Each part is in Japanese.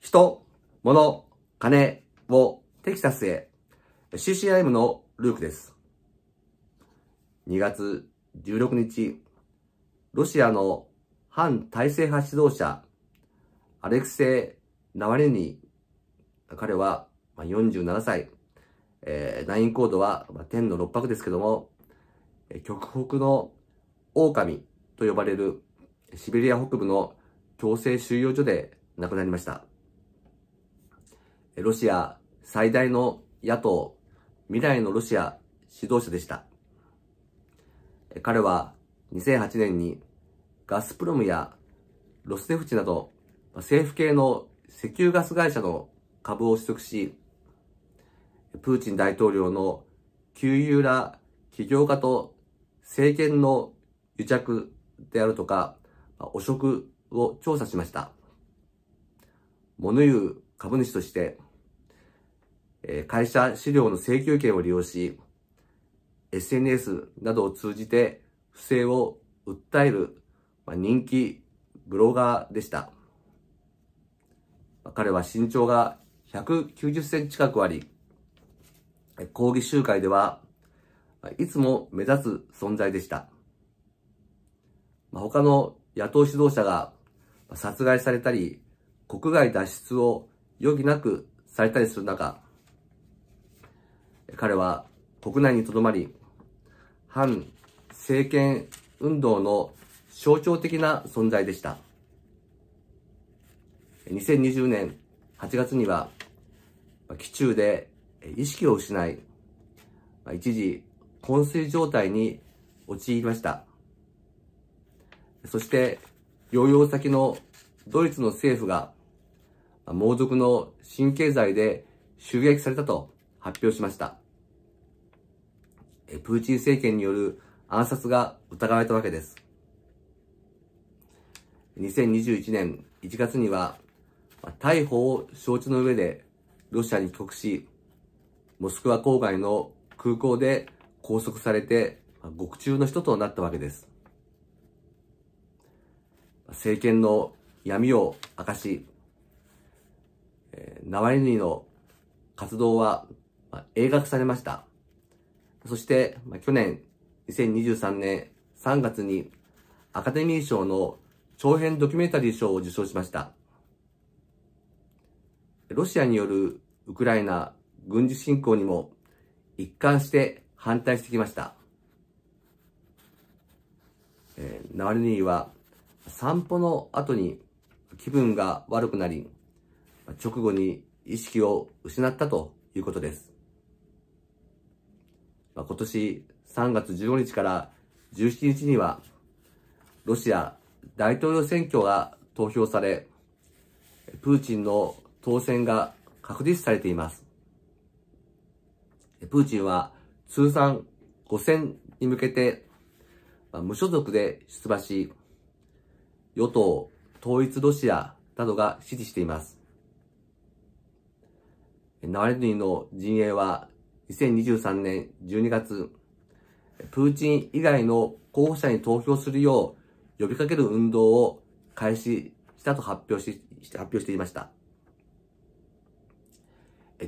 人、物、金をテキサスへ。CCIM のルークです。2月16日、ロシアの反体制派指導者、アレクセイ・ナワリニ彼は47歳、えー、ナインコードは天の六白ですけども、極北の狼と呼ばれるシベリア北部の強制収容所で亡くなりました。ロシア最大の野党、未来のロシア指導者でした。彼は2008年にガスプロムやロステフチなど政府系の石油ガス会社の株を取得し、プーチン大統領の給油ら起業家と政権の癒着であるとか、汚職を調査しました。物言う株主としてえ会社資料の請求権を利用し、SNS などを通じて不正を訴える、ま人気ブロガーでした。彼は身長が190センチ近くあり、抗議集会ではいつも目立つ存在でした。他の野党指導者が殺害されたり、国外脱出を余儀なくされたりする中、彼は国内にとどまり、反政権運動の象徴的な存在でした。2020年8月には、基中で意識を失い、一時、昏睡状態に陥りました。そして、療養先のドイツの政府が、猛毒の神経剤で襲撃されたと発表しました。プーチン政権による暗殺が疑われたわけです。2021年1月には、逮捕を承知の上でロシアに帰国し、モスクワ郊外の空港で拘束されて、獄中の人となったわけです。政権の闇を明かし、ナワリヌイの活動はまあ、映画化されました。そして、まあ、去年、2023年3月にアカデミー賞の長編ドキュメンタリー賞を受賞しました。ロシアによるウクライナ軍事侵攻にも一貫して反対してきました。えー、ナワリヌイは散歩の後に気分が悪くなり、直後に意識を失ったということです。まあ、今年3月15日から17日には、ロシア大統領選挙が投票され、プーチンの当選が確実されています。プーチンは通算5選に向けて、まあ、無所属で出馬し、与党、統一ロシアなどが支持しています。ナワリヌイの陣営は2023年12月、プーチン以外の候補者に投票するよう呼びかける運動を開始したと発表し、発表していました。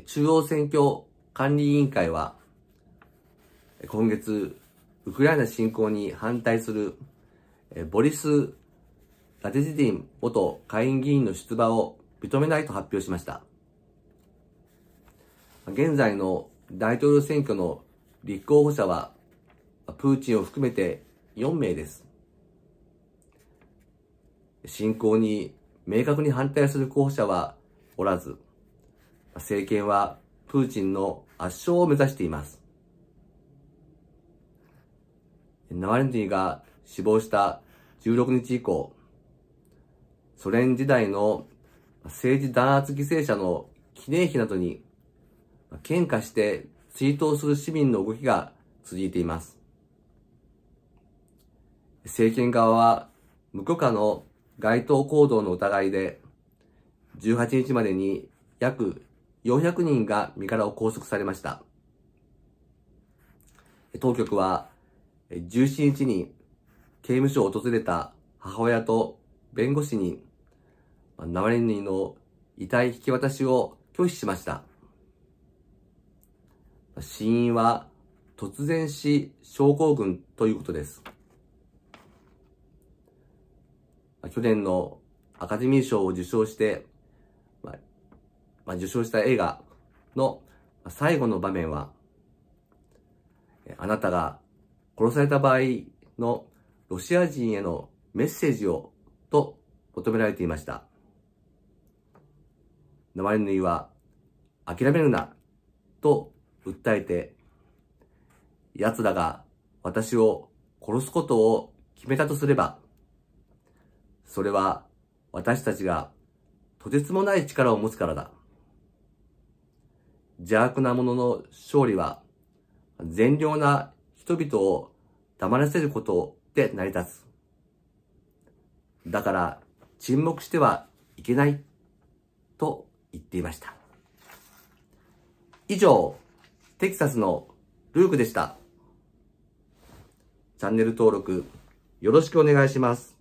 中央選挙管理委員会は、今月、ウクライナ侵攻に反対するボリス・ラデジディン元下院議員の出馬を認めないと発表しました。現在の大統領選挙の立候補者は、プーチンを含めて4名です。侵攻に明確に反対する候補者はおらず、政権はプーチンの圧勝を目指しています。ナワリヌイが死亡した16日以降、ソ連時代の政治弾圧犠牲者の記念碑などに献花して追悼する市民の動きが続いています。政権側は無許可の街頭行動の疑いで、18日までに約400人が身柄を拘束されました。当局は17日に刑務所を訪れた母親と弁護士に、ナワリヌイの遺体引き渡しを拒否しました。死因は突然死症候群ということです。去年のアカデミー賞を受賞して、まあ、受賞した映画の最後の場面は、あなたが殺された場合のロシア人へのメッセージをと求められていました。ナワリヌイは諦めるなと訴えて、奴らが私を殺すことを決めたとすれば、それは私たちがとてつもない力を持つからだ。邪悪な者の勝利は善良な人々を黙らせることで成り立つ。だから沈黙してはいけないと言っていました。以上、テキサスのルークでした。チャンネル登録よろしくお願いします。